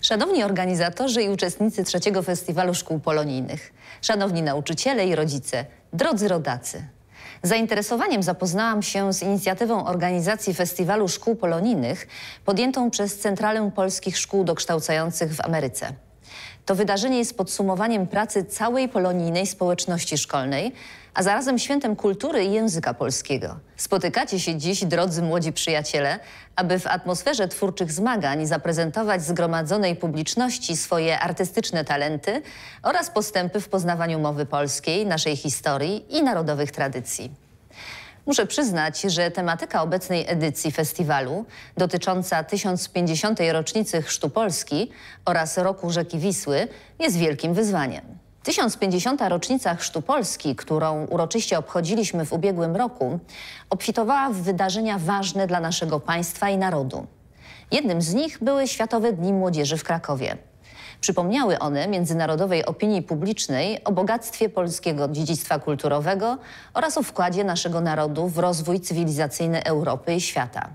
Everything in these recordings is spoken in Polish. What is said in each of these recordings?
Szanowni organizatorzy i uczestnicy trzeciego Festiwalu Szkół Polonijnych, szanowni nauczyciele i rodzice, drodzy rodacy. Zainteresowaniem zapoznałam się z inicjatywą organizacji Festiwalu Szkół Polonijnych podjętą przez Centralę Polskich Szkół Dokształcających w Ameryce. To wydarzenie jest podsumowaniem pracy całej polonijnej społeczności szkolnej, a zarazem świętem kultury i języka polskiego. Spotykacie się dziś, drodzy młodzi przyjaciele, aby w atmosferze twórczych zmagań zaprezentować zgromadzonej publiczności swoje artystyczne talenty oraz postępy w poznawaniu mowy polskiej, naszej historii i narodowych tradycji. Muszę przyznać, że tematyka obecnej edycji festiwalu, dotycząca 1050. rocznicy Chrztu Polski oraz roku rzeki Wisły, jest wielkim wyzwaniem. 1050. rocznica Chrztu Polski, którą uroczyście obchodziliśmy w ubiegłym roku, obfitowała w wydarzenia ważne dla naszego państwa i narodu. Jednym z nich były Światowe Dni Młodzieży w Krakowie. Przypomniały one międzynarodowej opinii publicznej o bogactwie polskiego dziedzictwa kulturowego oraz o wkładzie naszego narodu w rozwój cywilizacyjny Europy i świata.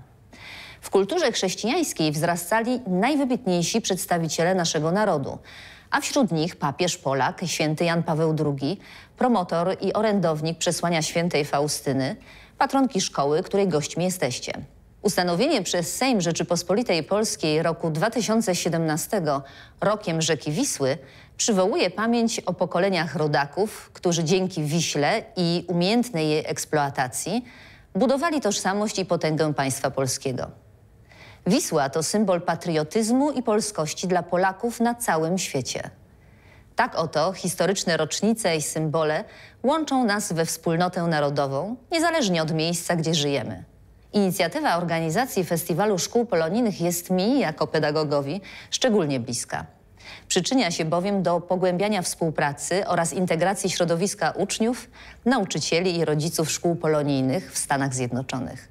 W kulturze chrześcijańskiej wzrastali najwybitniejsi przedstawiciele naszego narodu, a wśród nich papież Polak, święty Jan Paweł II, promotor i orędownik przesłania świętej Faustyny, patronki szkoły, której gośćmi jesteście. Ustanowienie przez Sejm Rzeczypospolitej Polskiej roku 2017 rokiem rzeki Wisły przywołuje pamięć o pokoleniach rodaków, którzy dzięki Wiśle i umiejętnej jej eksploatacji budowali tożsamość i potęgę państwa polskiego. Wisła to symbol patriotyzmu i polskości dla Polaków na całym świecie. Tak oto historyczne rocznice i symbole łączą nas we wspólnotę narodową, niezależnie od miejsca, gdzie żyjemy. Inicjatywa organizacji Festiwalu Szkół Polonijnych jest mi, jako pedagogowi, szczególnie bliska. Przyczynia się bowiem do pogłębiania współpracy oraz integracji środowiska uczniów, nauczycieli i rodziców szkół polonijnych w Stanach Zjednoczonych.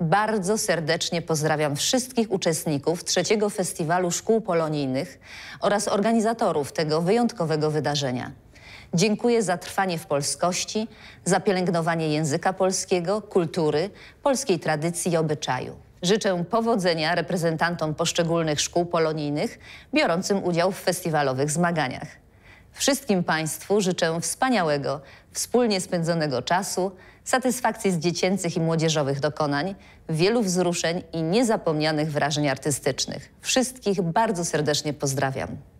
Bardzo serdecznie pozdrawiam wszystkich uczestników trzeciego Festiwalu Szkół Polonijnych oraz organizatorów tego wyjątkowego wydarzenia. Dziękuję za trwanie w polskości, za pielęgnowanie języka polskiego, kultury, polskiej tradycji i obyczaju. Życzę powodzenia reprezentantom poszczególnych szkół polonijnych biorącym udział w festiwalowych zmaganiach. Wszystkim Państwu życzę wspaniałego, wspólnie spędzonego czasu, satysfakcji z dziecięcych i młodzieżowych dokonań, wielu wzruszeń i niezapomnianych wrażeń artystycznych. Wszystkich bardzo serdecznie pozdrawiam.